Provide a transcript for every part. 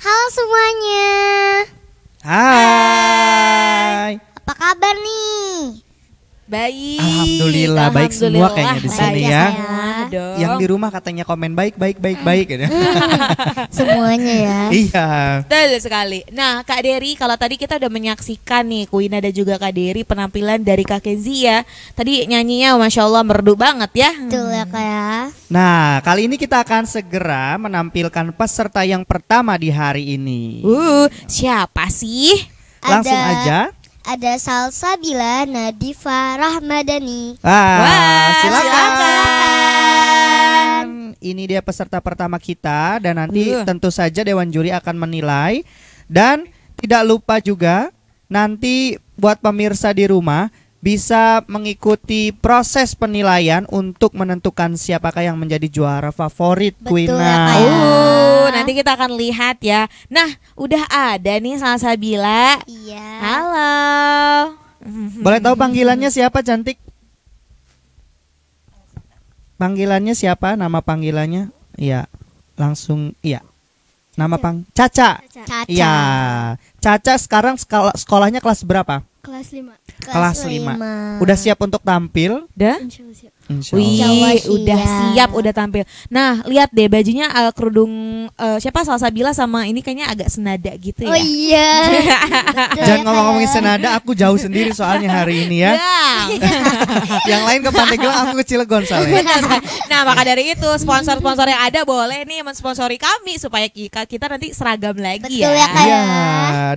Halo semuanya. Hai. Hai. Apa kabar nih? Baik. Alhamdulillah, Alhamdulillah. baik semua kayaknya di sini ya, ya. Sayang dong. Iya. Yang di rumah katanya komen baik baik baik baik gitu. Semuanya ya. Iya. Betul sekali. Nah, Kak Dery, kalau tadi kita udah menyaksikan nih Kuina dan juga Kak Dery penampilan dari Kak Kenzi ya. Tadi nyanyinya Masya Allah merdu banget ya. Betul ya Kak ya. Nah, kali ini kita akan segera menampilkan peserta yang pertama di hari ini. Uh, siapa sih? Langsung aja ada Salsabila Nadifa Rahmadani. Wah, Wah silakan. silakan ini dia peserta pertama kita dan nanti uh. tentu saja dewan juri akan menilai dan tidak lupa juga nanti buat pemirsa di rumah bisa mengikuti proses penilaian untuk menentukan siapakah yang menjadi juara favorit Betul, Quina. Ya, ya, uh, nanti kita akan lihat ya. Nah, udah ada nih Salsabila. Iya. Halo. Boleh tahu panggilannya siapa cantik? Panggilannya siapa? Nama panggilannya? Iya. Langsung iya. Nama Caca. pang Caca. Caca. Iya. Caca sekarang sekolah sekolahnya kelas berapa? Kelas 5. Kelas 5. Udah siap untuk tampil? Udah? Siap. Wih, udah ya. siap, udah tampil. Nah, lihat deh bajunya uh, kerudung uh, siapa Bila sama ini kayaknya agak senada gitu oh ya. Oh iya. Jangan ngomong-ngomongin senada, aku jauh sendiri soalnya hari ini ya. yang lain ke Gelang, aku ke Cilegon soalnya. nah, maka dari itu sponsor-sponsor yang ada boleh nih mensponsori kami supaya kita, nanti seragam lagi Betul ya, ya. ya. Iya.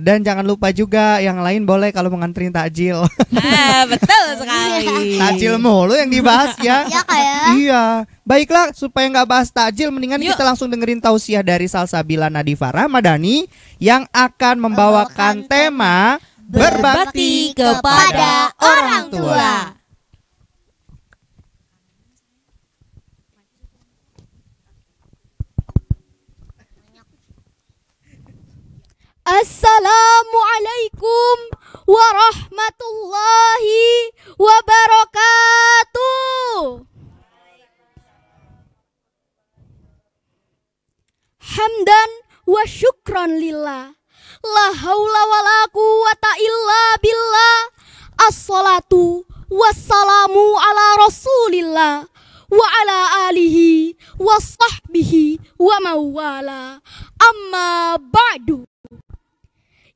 Dan jangan lupa juga yang lain boleh kalau mengantri takjil. ah, betul sekali. Takjil mulu yang dibahas ya. Iya kayak. Ya. Iya. Baiklah, supaya nggak bahas takjil, mendingan Yuk. kita langsung dengerin tausiah dari Salsabila Nadifa Ramadhani yang akan membawakan tema berbakti kepada orang tua. Assalamualaikum warahmatullahi wabarakatuh. hamdan wa syukran lillah. La haula wa la quwata illa billah. Assalatu wassalamu ala rasulillah wa ala alihi wa sahbihi wa mawala. Amma ba'du.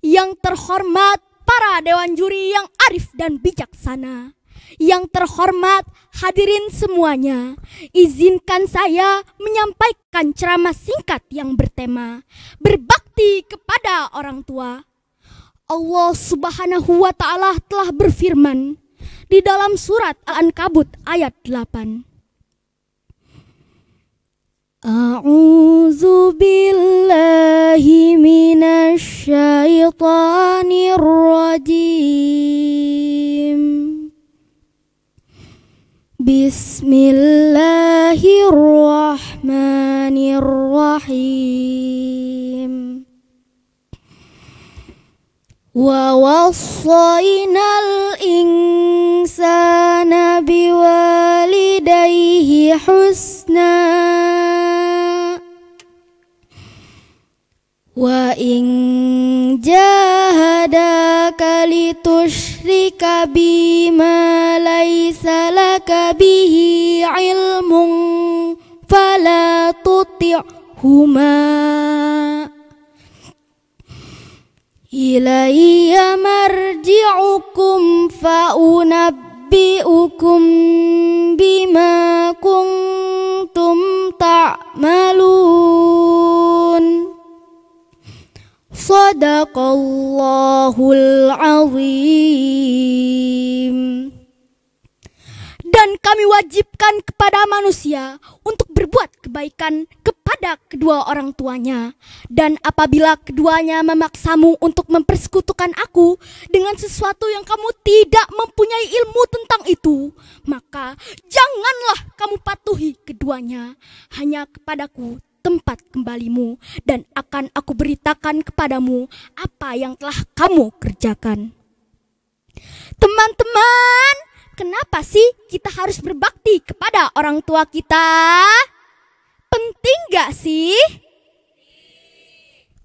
Yang terhormat para dewan juri yang arif dan bijaksana yang terhormat hadirin semuanya, izinkan saya menyampaikan ceramah singkat yang bertema berbakti kepada orang tua. Allah Subhanahu wa taala telah berfirman di dalam surat Al-Ankabut ayat 8. A'udzu billahi minasy syaithanir rajim. Bismillahirrahmanirrahim Wa wassayna al-insana biwalidayhi husna Wa in jahada laka litushrika bima laysa laka bihi ilmun fala tuti'huma Ilayya marji'ukum fa bima kepada manusia untuk berbuat kebaikan kepada kedua orang tuanya. Dan apabila keduanya memaksamu untuk mempersekutukan aku dengan sesuatu yang kamu tidak mempunyai ilmu tentang itu, maka janganlah kamu patuhi keduanya. Hanya kepadaku tempat kembalimu dan akan aku beritakan kepadamu apa yang telah kamu kerjakan. Teman-teman, Kenapa sih kita harus berbakti kepada orang tua kita? Penting gak sih?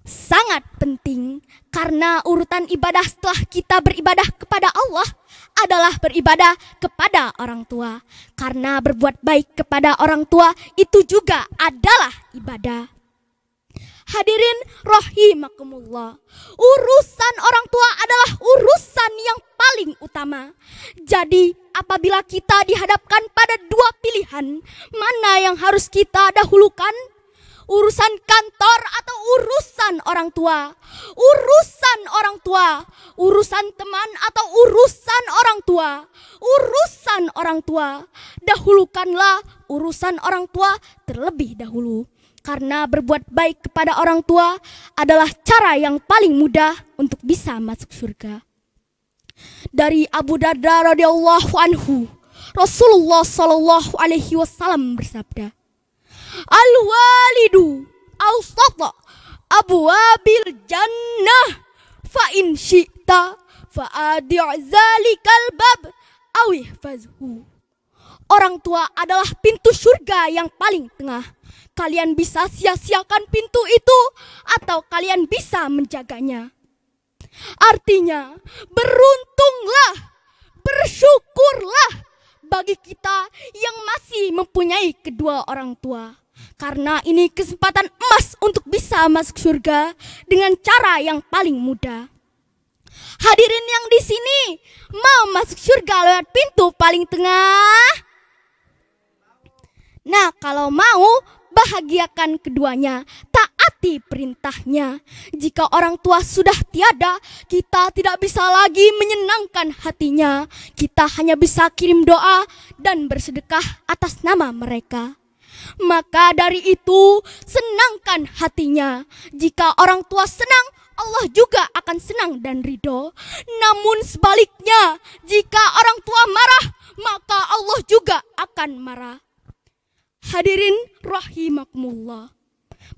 Sangat penting karena urutan ibadah setelah kita beribadah kepada Allah adalah beribadah kepada orang tua. Karena berbuat baik kepada orang tua itu juga adalah ibadah. Hadirin rohimakumullah, Urusan orang tua adalah urusan yang paling utama. Jadi apabila kita dihadapkan pada dua pilihan, mana yang harus kita dahulukan? Urusan kantor atau urusan orang tua? Urusan orang tua, urusan teman atau urusan orang tua? Urusan orang tua, dahulukanlah urusan orang tua terlebih dahulu. Karena berbuat baik kepada orang tua adalah cara yang paling mudah untuk bisa masuk surga dari Abu Darda radhiyallahu anhu Rasulullah sallallahu alaihi wasallam bersabda Al walidu awsata abwabil jannah fa in syi'ta fa adi' zalikal bab aw ihfazhu Orang tua adalah pintu surga yang paling tengah. Kalian bisa sia-siakan pintu itu atau kalian bisa menjaganya. Artinya, beruntung beruntunglah, bersyukurlah bagi kita yang masih mempunyai kedua orang tua. Karena ini kesempatan emas untuk bisa masuk surga dengan cara yang paling mudah. Hadirin yang di sini mau masuk surga lewat pintu paling tengah. Nah, kalau mau bahagiakan keduanya, hati perintahnya. Jika orang tua sudah tiada, kita tidak bisa lagi menyenangkan hatinya. Kita hanya bisa kirim doa dan bersedekah atas nama mereka. Maka dari itu, senangkan hatinya. Jika orang tua senang, Allah juga akan senang dan ridho. Namun sebaliknya, jika orang tua marah, maka Allah juga akan marah. Hadirin rahimakumullah.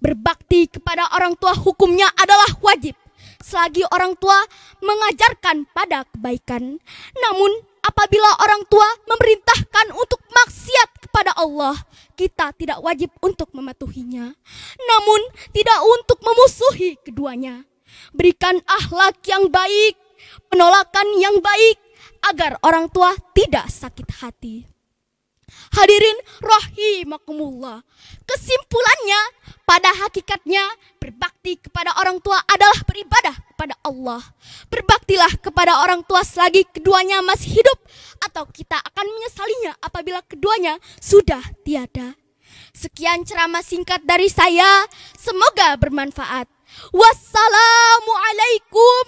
Berbakti kepada orang tua hukumnya adalah wajib selagi orang tua mengajarkan pada kebaikan. Namun apabila orang tua memerintahkan untuk maksiat kepada Allah, kita tidak wajib untuk mematuhinya. Namun tidak untuk memusuhi keduanya. Berikan ahlak yang baik, penolakan yang baik agar orang tua tidak sakit hati. Hadirin rahimakumullah. Kesimpulannya pada hakikatnya berbakti kepada orang tua adalah beribadah kepada Allah. Berbaktilah kepada orang tua selagi keduanya masih hidup atau kita akan menyesalinya apabila keduanya sudah tiada. Sekian ceramah singkat dari saya, semoga bermanfaat. Wassalamualaikum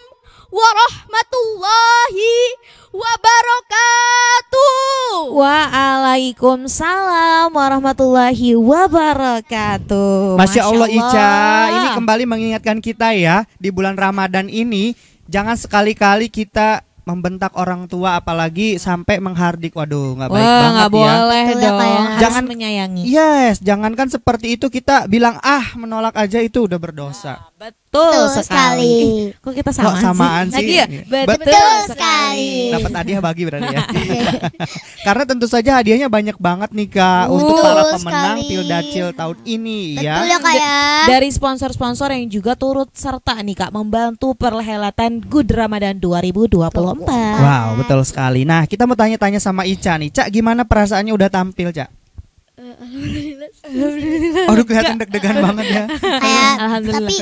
warahmatullahi wabarakatuh. Waalaikumsalam warahmatullahi wabarakatuh. Masya Allah, Masya Allah Ica, ini kembali mengingatkan kita ya di bulan Ramadan ini jangan sekali-kali kita membentak orang tua apalagi sampai menghardik waduh nggak baik Wah, banget gak ya boleh dong jangan menyayangi yes jangankan seperti itu kita bilang ah menolak aja itu udah berdosa Betul, sekali. sekali. kok kita sama kok samaan sih? sih? ya? Iya. Betul, betul sekali. Dapat hadiah bagi berarti ya. Karena tentu saja hadiahnya banyak banget nih Kak uh, untuk para pemenang sekali. Pildacil tahun ini betul ya. Betul ya Kak ya. Dari sponsor-sponsor yang juga turut serta nih Kak membantu perhelatan Good Ramadan 2024. Wow, betul sekali. Nah, kita mau tanya-tanya sama Ica nih. Cak, gimana perasaannya udah tampil, Cak? Eh, Aduh kelihatan deg-degan banget ya. Alhamdulillah. Tapi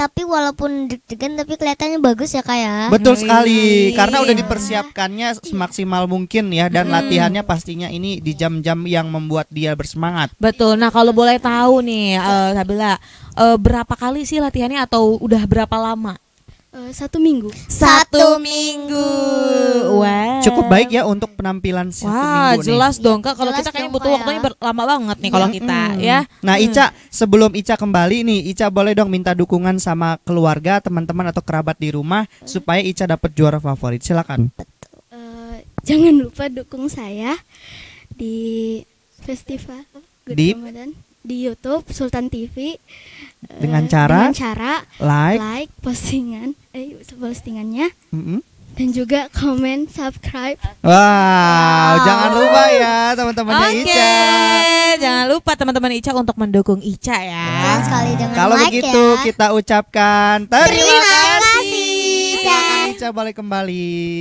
tapi walaupun deg-degan tapi kelihatannya bagus ya kayak ya. betul hmm, sekali iya, iya, karena iya. udah dipersiapkannya semaksimal mungkin ya dan hmm. latihannya pastinya ini di jam-jam yang membuat dia bersemangat betul nah kalau boleh tahu nih uh, Sabila uh, berapa kali sih latihannya atau udah berapa lama Eh, satu minggu. Satu minggu. Wow. Cukup baik ya untuk penampilan satu Wah, minggu. Wah, jelas dong Kak kalau kita kayaknya butuh waktunya ya. lama banget nih kalau kita hmm. ya. Nah, mm. Ica sebelum Ica kembali nih, Ica boleh dong minta dukungan sama keluarga, teman-teman atau kerabat di rumah supaya Ica dapat juara favorit. Silakan. Uh, jangan lupa dukung saya di festival Good di Ramadan di YouTube Sultan TV. Eh, dengan cara dengan cara like, like postingan eh postingannya mm -hmm. dan juga comment, subscribe wow, wow. jangan lupa ya teman-teman okay. Ica jangan lupa teman-teman Ica untuk mendukung Ica ya, wow. Ya. kalau like ya. begitu ya. kita ucapkan terima, terima kasih Ica. Ica balik kembali